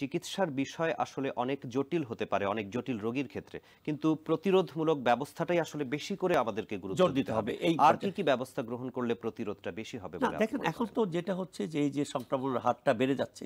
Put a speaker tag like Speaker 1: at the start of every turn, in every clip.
Speaker 1: চিকিৎসার বিষয় আসলে অনেক জটিল হতে পারে অনেক জটিল রোগীর ক্ষেত্রে কিন্তু প্রতিরোধমূলক ব্যবস্থাটাই আসলে বেশি করে আমাদেরকে গুরুত্ব দিতে হবে এই আর কি কি ব্যবস্থা গ্রহণ করলে প্রতিরোধটা বেশি হবে দেখেন এখন তো যেটা হচ্ছে যে এই যে সংক্রমণের হারটা বেড়ে যাচ্ছে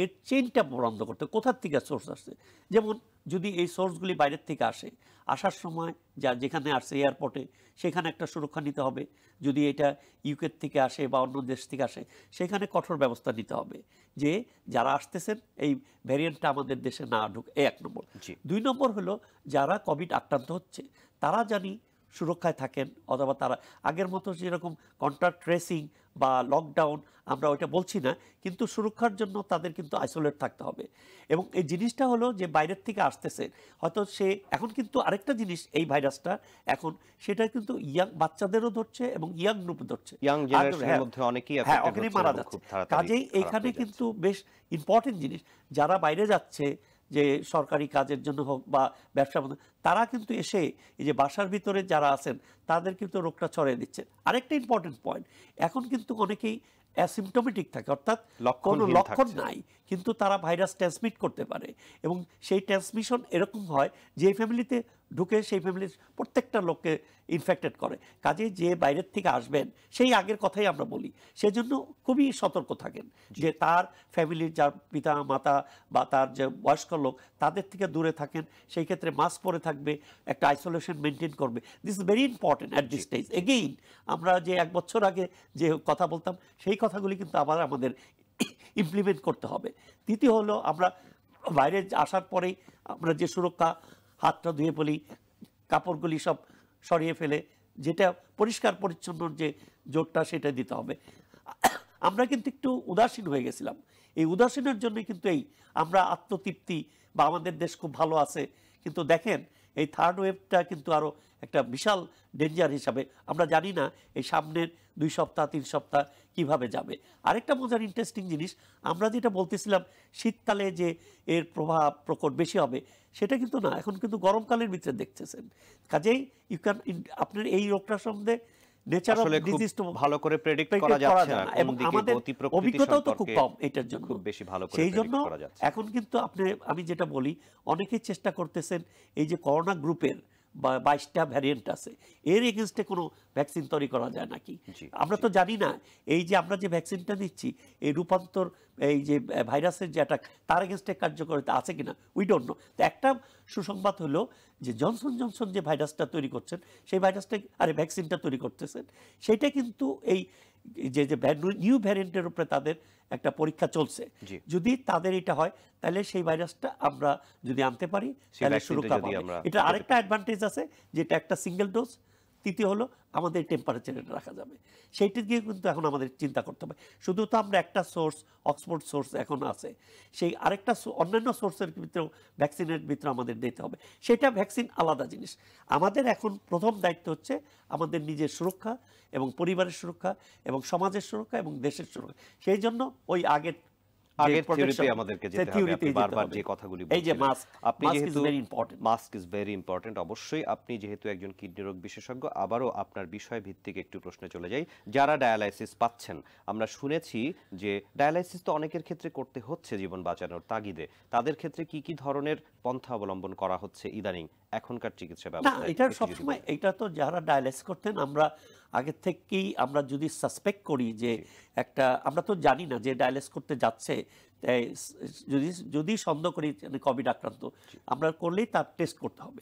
Speaker 1: এর চেনটা বন্ধ
Speaker 2: করতে কোথার থেকে সোর্স আসছে যেমন যদি এই সোর্সগুলি বাইরের থেকে আসে আসার সময় যা যেখানে আসছে এয়ারপোর্টে সেখানে একটা সুরক্ষা নিতে হবে যদি এটা ইউকের থেকে আসে বা অন্য দেশ থেকে আসে সেখানে কঠোর ব্যবস্থা নিতে হবে যে যারা আসতেছেন এই ভ্যারিয়েন্টটা আমাদের দেশে না ঢুকে এক নম্বর দুই নম্বর হলো যারা কোভিড আক্রান্ত হচ্ছে তারা জানি সুরক্ষায় থাকেন অথবা তারা আগের মতো যেরকম কন্ট্রাক্ট ট্রেসিং বা লকডাউন আমরা ওইটা বলছি না কিন্তু সুরক্ষার জন্য তাদের কিন্তু আইসোলেট থাকতে হবে এবং এই জিনিসটা হলো যে বাইরের থেকে আসতেছে হয়তো সে এখন কিন্তু আরেকটা জিনিস এই ভাইরাসটা এখন সেটা কিন্তু ইয়াং বাচ্চাদেরও ধরছে এবং ইয়াং গ্রুপ ধরছে হ্যাঁ, হ্যাঁ, মারা যাচ্ছে কাজেই এখানে কিন্তু বেশ ইম্পর্টেন্ট জিনিস যারা বাইরে যাচ্ছে যে সরকারি কাজের জন্য হোক বা ব্যবসা তারা কিন্তু এসে এই যে বাসার ভিতরে যারা আছেন তাদের কিন্তু রোগটা ছড়িয়ে দিচ্ছে আরেকটা ইম্পর্টেন্ট পয়েন্ট এখন কিন্তু অনেকেই অ্যাসিমটোমেটিক থাকে অর্থাৎ লক্ষণ লক্ষণ নাই কিন্তু তারা ভাইরাস ট্রান্সমিট করতে পারে এবং সেই ট্রান্সমিশন এরকম হয় যে ফ্যামিলিতে ঢুকে সেই ফ্যামিলির প্রত্যেকটা লোককে ইনফেক্টেড করে কাজে যে বাইরের থেকে আসবেন সেই আগের কথাই আমরা বলি সেজন্য খুবই সতর্ক থাকেন যে তার ফ্যামিলির যার পিতা মাতা বা তার যে বয়স্ক লোক তাদের থেকে দূরে থাকেন সেই ক্ষেত্রে মাস্ক পরে থাকবে একটা আইসোলেশন মেনটেন করবে this is very important at this stage again আমরা যে এক বছর আগে যে কথা বলতাম সেই কথাগুলি কিন্তু আবার আমাদের ইমপ্লিমেন্ট করতে হবে দ্বিতীয় হলো আমরা বাইরে আসার পরেই আমরা যে সুরক্ষা হাতটা ধুয়ে ফেলি কাপড়গুলি সব সরিয়ে ফেলে যেটা পরিষ্কার পরিচ্ছন্ন যে জোরটা সেটা দিতে হবে আমরা কিন্তু একটু উদাসীন হয়ে গেছিলাম এই উদাসীনের জন্য কিন্তু এই আমরা আত্মতৃপ্তি বা আমাদের দেশ খুব ভালো আছে কিন্তু দেখেন এই থার্ড ওয়েভটা কিন্তু আরও একটা বিশাল ডেঞ্জার হিসাবে আমরা জানি না এই সামনের দুই সপ্তাহ তিন সপ্তাহ কিভাবে যাবে আরেকটা মজার ইন্টারেস্টিং জিনিস আমরা যেটা বলতেছিলাম শীতকালে যে এর প্রভাব প্রকট বেশি হবে সেটা কিন্তু না এখন কিন্তু গরমকালের ভিতরে দেখতেছেন কাজেই ইউ ক্যান আপনার এই রোগটা সম্বন্ধে নেচার অফ ডিজিজ তো ভালো করে প্রেডিক্ট করা যাচ্ছে না অভিজ্ঞতাও তো খুব কম
Speaker 1: এটার জন্য খুব বেশি ভালো করে সেই জন্য
Speaker 2: এখন কিন্তু আপনি আমি যেটা বলি অনেকেই চেষ্টা করতেছেন এই যে করোনা গ্রুপের বাইশটা ভ্যারিয়েন্ট আছে এর এগেনস্টে কোনো ভ্যাকসিন তৈরি করা যায় নাকি আমরা তো জানি না এই যে আমরা যে ভ্যাকসিনটা দিচ্ছি এই রূপান্তর এই যে ভাইরাসের যে অ্যাটাক তার এগেনস্টে কার্যকরিতা আছে কিনা উই ডোন্ট নো তো একটা সুসংবাদ হলো যে জনসন জনসন যে ভাইরাসটা তৈরি করছেন সেই ভাইরাসটা আরে ভ্যাকসিনটা তৈরি করতেছেন সেটা কিন্তু এই যে যে নিউ ভ্যারিয়েন্টের উপরে তাদের একটা পরীক্ষা চলছে যদি তাদের এটা হয় তাহলে সেই ভাইরাসটা আমরা যদি আনতে পারি তাহলে সুরক্ষা পাবো এটা আরেকটা অ্যাডভান্টেজ আছে যেটা একটা সিঙ্গেল ডোজ তৃতীয় হলো আমাদের টেম্পারেচারে রাখা যাবে সেইটি দিয়ে কিন্তু এখন আমাদের চিন্তা করতে হবে শুধু তো আমরা একটা সোর্স অক্সফোর্ড সোর্স এখন আছে সেই আরেকটা অন্যান্য সোর্সের ভিতরেও ভ্যাকসিনের ভিতরে আমাদের দিতে হবে সেটা ভ্যাকসিন আলাদা জিনিস আমাদের এখন প্রথম দায়িত্ব হচ্ছে আমাদের নিজের সুরক্ষা এবং পরিবারের সুরক্ষা এবং সমাজের সুরক্ষা এবং দেশের সুরক্ষা সেই জন্য ওই আগের
Speaker 1: যারা পাচ্ছেন আমরা শুনেছি যে ডায়ালাইসিস তো অনেকের ক্ষেত্রে করতে হচ্ছে জীবন বাঁচানোর তাগিদে তাদের ক্ষেত্রে কি কি ধরনের পন্থা অবলম্বন করা হচ্ছে ইদানিং এখনকার চিকিৎসা ব্যবস্থা এটা সবসময় এটা তো যারা ডায়ালাইসিস করতেন আমরা আগে থেকেই আমরা যদি সাসপেক্ট করি
Speaker 2: যে একটা আমরা তো জানি না যে ডায়ালিস করতে যাচ্ছে যদি যদি সন্দেহ করি কোভিড আক্রান্ত আমরা করলেই তার টেস্ট করতে হবে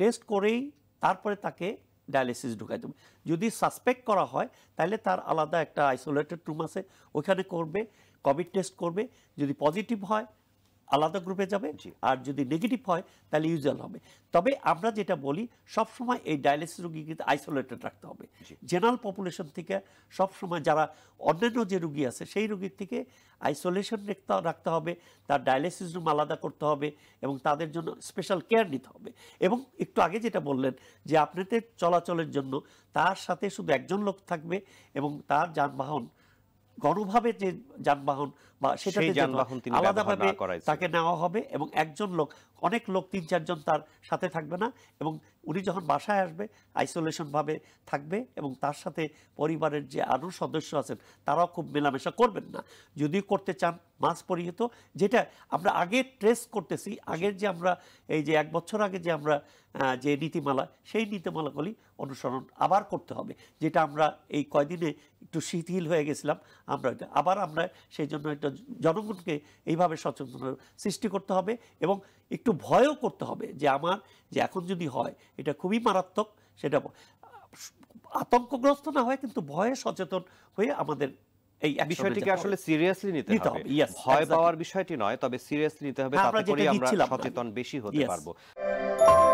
Speaker 2: টেস্ট করেই তারপরে তাকে ডায়ালিসিস ঢুকাই দেবে যদি সাসপেক্ট করা হয় তাহলে তার আলাদা একটা আইসোলেটেড রুম আছে ওইখানে করবে কোভিড টেস্ট করবে যদি পজিটিভ হয় আলাদা গ্রুপে যাবে আর যদি নেগেটিভ হয় তাহলে ইউজুয়াল হবে তবে আমরা যেটা বলি সবসময় এই ডায়ালিসিস রুগীকে আইসোলেটেড রাখতে হবে জেনারেল পপুলেশন থেকে সবসময় যারা অন্যান্য যে রুগী আছে সেই রুগীর থেকে আইসোলেশন রাখতে হবে তার ডায়ালিসিস রুম আলাদা করতে হবে এবং তাদের জন্য স্পেশাল কেয়ার নিতে হবে এবং একটু আগে যেটা বললেন যে আপনাদের চলাচলের জন্য তার সাথে শুধু একজন লোক থাকবে এবং তার যানবাহন গণভাবে যে যানবাহন বা সেটাতে আলাদাভাবে তাকে নেওয়া হবে এবং একজন লোক অনেক লোক তিন চারজন তার সাথে থাকবে না এবং উনি যখন বাসায় আসবে আইসোলেশনভাবে থাকবে এবং তার সাথে পরিবারের যে আরও সদস্য আছেন তারাও খুব মেলামেশা করবেন না করতে চান মাস্ক পরিহিত যেটা আমরা আগে ট্রেস করতেছি আগের যে আমরা এই যে এক বছর আগে যে আমরা যে নীতিমালা সেই নীতিমালাগুলি অনুসরণ আবার করতে হবে যেটা আমরা এই কয়দিনে একটু শিথিল হয়ে গেছিলাম আমরা আবার আমরা সেই জন্য একটা জনগণকে এইভাবে সচেতন সৃষ্টি করতে হবে এবং একটু ভয়ও করতে হবে যে আমার যে এখন যদি হয় এটা খুবই মারাত্মক সেটা আতঙ্কগ্রস্ত না হয় কিন্তু ভয়ে সচেতন হয়ে আমাদের
Speaker 1: এই বিষয়টিকে আসলে সিরিয়াসলি নিতে হবে ভয় পাওয়ার বিষয়টি নয় তবে সিরিয়াসলি নিতে হবে হ্যাঁ, তাতে আমরা সচেতন বেশি হতে পারবো